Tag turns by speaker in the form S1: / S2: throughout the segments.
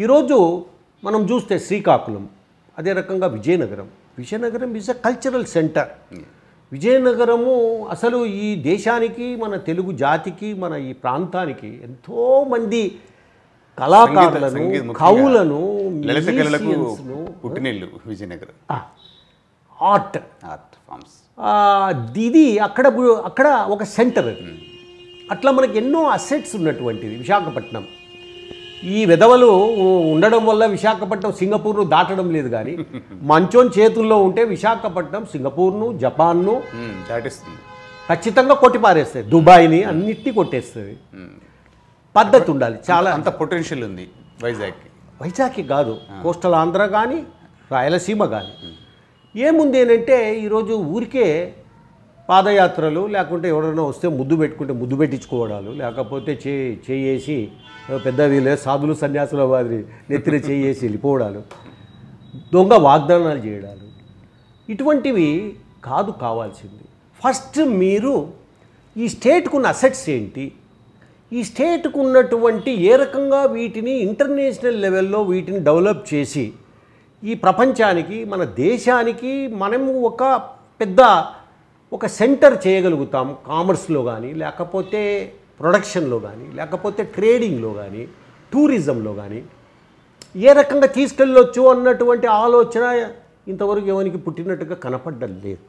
S1: ఈరోజు మనం చూస్తే శ్రీకాకుళం అదే రకంగా Vizianagaram Vizianagaram is a cultural centre Vizianagaram అసలు ఈ దేశానికి మన తెలుగు జాతికి మన ఈ ప్రాంతానికి ఎంతోమంది కళాకారులను కవులను విజయనగరం ఆర్ట్ ఆర్ట్ ఫామ్స్ ఇది అక్కడ అక్కడ ఒక సెంటర్ అది అట్లా మనకి ఎన్నో అసెట్స్ ఉన్నటువంటిది విశాఖపట్నం ఈ విధవలు ఉండడం వల్ల విశాఖపట్నం సింగపూర్ను దాటడం లేదు కానీ మంచోన్ చేతుల్లో ఉంటే విశాఖపట్నం సింగపూర్ను జపాన్ను దాటిస్తుంది ఖచ్చితంగా కొట్టిపారేస్తుంది దుబాయ్ని అన్నిటినీ కొట్టేస్తుంది పద్ధతి ఉండాలి చాలా అంత పొటెన్షియల్ ఉంది వైజాగ్కి వైజాగ్కి కాదు కోస్టల్ ఆంధ్ర కానీ రాయలసీమ కానీ ఏముంది ఏంటంటే ఈరోజు ఊరికే పాదయాత్రలు లేకుంటే ఎవరైనా వస్తే ముద్దు పెట్టుకుంటే ముద్దు పెట్టించుకోవడాలు లేకపోతే చే చేసి పెద్ద వీళ్ళే సాధులు సన్యాసుల వారి నెత్తిన చేసి వెళ్ళిపోవడాలు దొంగ వాగ్దానాలు చేయడాలు ఇటువంటివి కాదు కావాల్సింది ఫస్ట్ మీరు ఈ స్టేట్కు ఉన్న అసెట్స్ ఏంటి ఈ స్టేట్కు ఉన్నటువంటి ఏ రకంగా వీటిని ఇంటర్నేషనల్ లెవెల్లో వీటిని డెవలప్ చేసి ఈ ప్రపంచానికి మన దేశానికి మనము ఒక పెద్ద ఒక సెంటర్ చేయగలుగుతాం కామర్స్లో కానీ లేకపోతే ప్రొడక్షన్లో కానీ లేకపోతే ట్రేడింగ్లో కానీ టూరిజంలో కానీ ఏ రకంగా తీసుకెళ్ళొచ్చు అన్నటువంటి ఆలోచన ఇంతవరకు ఎవరికి పుట్టినట్టుగా కనపడ్డం లేదు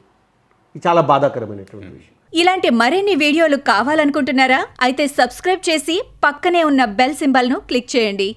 S1: ఇది చాలా బాధాకరమైనటువంటి hmm. విషయం ఇలాంటి మరిన్ని వీడియోలు కావాలనుకుంటున్నారా అయితే సబ్స్క్రైబ్ చేసి పక్కనే ఉన్న బెల్ సింబల్ను క్లిక్ చేయండి